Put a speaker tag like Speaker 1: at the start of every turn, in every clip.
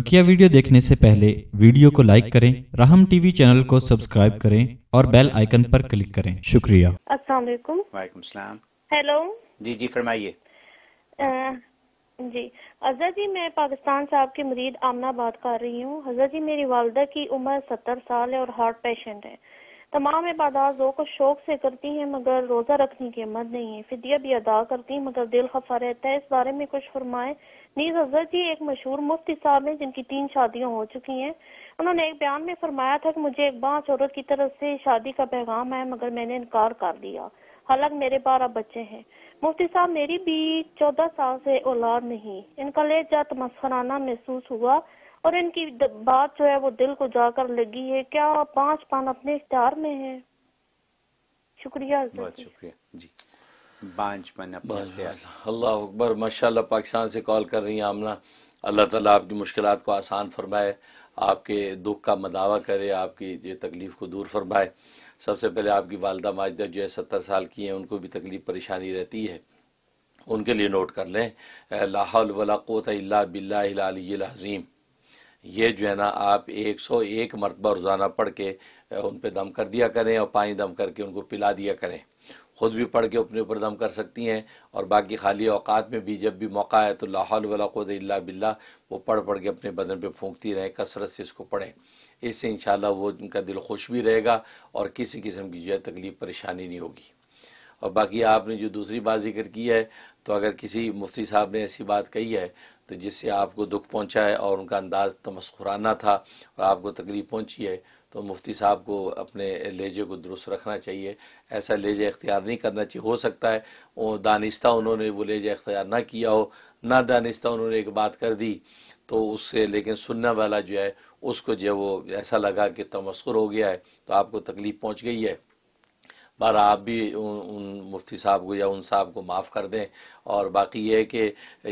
Speaker 1: बकिया वीडियो देखने से पहले वीडियो को लाइक करें राहम टीवी चैनल को सब्सक्राइब करें और बेल आइकन पर क्लिक करें शुक्रिया अस्सलाम हेलो जी जी फरमाइए जी हजरा जी मैं पाकिस्तान से आपके मरीज आमना बात कर रही हूँ हजरा जी मेरी वालदा की उम्र सत्तर साल है और हार्ट पेशेंट है तमाम इबादातों को शौक से करती हैं मगर रोज़ा रखने की हिम्मत नहीं है फिदिया भी अदा करती हैं मगर दिल खफा रहता है इस बारे में कुछ फरमाए नीज अजहर जी एक मशहूर मुफ्ती साहब हैं जिनकी तीन शादियां हो चुकी हैं उन्होंने एक बयान में फरमाया था कि मुझे एक बाँच औरत की तरफ से शादी का पैगाम आया मगर मैंने इनकार कर दिया हालांकि मेरे बारह बच्चे हैं मुफ्ती साहब मेरी भी चौदह साल से औलाद नहीं इनका लेजा तमस्खराना महसूस हुआ और इनकी बात जो है वो दिल को जाकर लगी है क्या पांच पान अपने इख्तियार में है शुक्रिया बहुत
Speaker 2: शुक्रिया जी अल्लाह अकबर माशाल्लाह पाकिस्तान से कॉल कर रही हैं आमना अल्लाह ताला आपकी मुश्किल को आसान फरमाए आपके दुख का मदावा करे आपकी ये तकलीफ़ को दूर फरमाए सबसे पहले आपकी वालदा माजदा जो है सत्तर साल की हैं उनको भी तकलीफ़ परेशानी रहती है उनके लिए नोट कर लें लाहौल वला कोत बिल्ला अज़ीम ये जो है ना आप 101 मरतबा रोज़ाना पढ़ के उन पर दम कर दिया करें और पानी दम करके उनको पिला दिया करें ख़ुद भी पढ़ के अपने ऊपर दम कर सकती हैं और बाकी खाली अवकात में भी जब भी मौका है तो लाहौलवलाकुल्ला बिल्ला वो पढ़ पढ़ के अपने बदन पर फूकती रहें कसरत से इसको पढ़ें इससे इन वो उनका दिल खुश भी रहेगा और किसी किस्म की जो है तकलीफ़ परेशानी नहीं होगी और बाकी आपने जो दूसरी बात जिक्र की है तो अगर किसी मुफ्ती साहब ने ऐसी बात कही है तो जिससे आपको दुख पहुंचा है और उनका अंदाज तमस्कुराना था और आपको तकलीफ पहुंची है तो मुफ्ती साहब को अपने लहजे को दुरुस्त रखना चाहिए ऐसा लहजा इख्तियार नहीं करना चाहिए हो सकता है वो दानिश्ता उन्होंने वो लहजा इख्तियार ना किया हो ना दानिश्ता उन्होंने एक बात कर दी तो उससे लेकिन सुनने वाला जो है उसको जो वो ऐसा लगा कि तमस्कुर हो गया है तो आपको तकलीफ़ पहुँच गई है बहर आप भी उन, उन मुफ्ती साहब को या उन साहब को माफ़ कर दें और बाकी ये है कि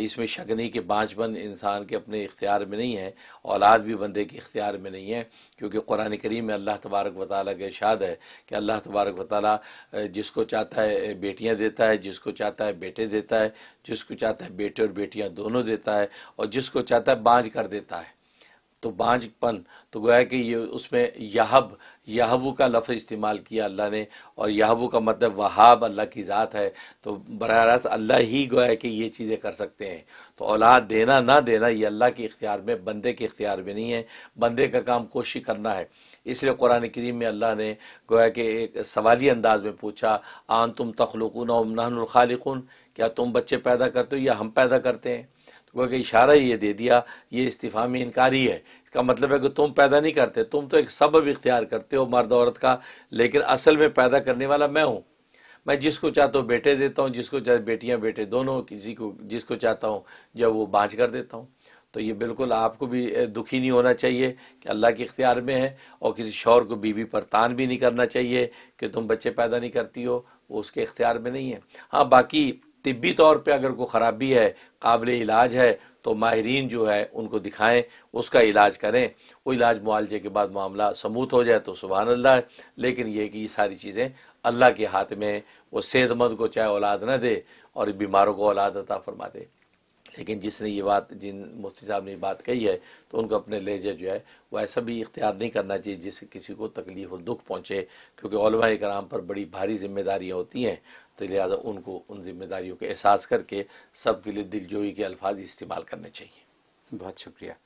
Speaker 2: इसमें शक नहीं कि पाँचपन इंसान के अपने इख्तियार में नहीं है औलाद भी बंदे के इख्तियार में नहीं है क्योंकि कुरान करीम में अल्लाह तबारक व ताली का इशाद है कि अल्लाह तबारक व ताली जिसको चाहता है बेटियाँ देता है जिसको चाहता है बेटे देता है जिसको चाहता है बेटे और बेटियाँ दोनों देता है और जिसको चाहता है बाँझ कर देता है तो बांझपन तो गोया कि ये उसमें यहब यहबू का लफ्ज़ इस्तेमाल किया अल्लाह ने और यहबू का मतलब वहाब अल्लाह की ज़ात है तो बर रास्त अल्लाह ही गोया कि ये चीज़ें कर सकते हैं तो औलाद देना ना देना ये अल्लाह के इख्तियार में बंदे के इख्तियार में नहीं है बंदे का काम कोशिश करना है इसलिए कुरान करीम में अल्लाह ने गोया कि एक सवाली अंदाज में पूछा आन तुम तखलुकुन और नहनुलखालिकुन क्या तुम बच्चे पैदा करते हो या हम पैदा करते हैं गोया इशारा ही ये दे दिया ये इस्तीफ़ा में इनकारी है इसका मतलब है कि तुम पैदा नहीं करते तुम तो एक सबब इख्तियार करते हो मर्द औरत का लेकिन असल में पैदा करने वाला मैं हूँ मैं जिसको चाहता हूँ बेटे देता हूँ जिसको चाहे बेटियाँ बेटे दोनों किसी को जिसको चाहता हूँ जब वो बाँच कर देता हूँ तो ये बिल्कुल आपको भी दुखी नहीं होना चाहिए कि अल्लाह के इख्तियार में है और किसी शौर को बीवी पर तान भी नहीं करना चाहिए कि तुम बच्चे पैदा नहीं करती हो वो उसके इख्तियार में नहीं है हाँ बाकी तिबी तौर पर अगर कोई ख़राबी है काबिल इलाज है तो माहरीन जो है उनको दिखाएं उसका इलाज करें वो इलाज मुआलजे के बाद मामला समूत हो जाए तो सुबह अल्लाह लेकिन ये कि ये सारी चीज़ें अल्लाह के हाथ में है वो सेहतमंद को चाहे औलाद ना दे और बीमारों को औलाद अता फरमा दे लेकिन जिसने ये बात जिन मुफ्ती साहब ने बात कही है तो उनको अपने लहजे जो है वो ऐसा भी इख्तियार नहीं करना चाहिए जिससे किसी को तकलीफ और दुख पहुँचे क्योंकि कराम पर बड़ी भारी जिम्मेदारियाँ होती हैं तो लिहाजा उनको उन जिम्मेदारियों का एहसास करके सबके लिए दिलजोई के अल्फाज इस्तेमाल करने चाहिए बहुत शुक्रिया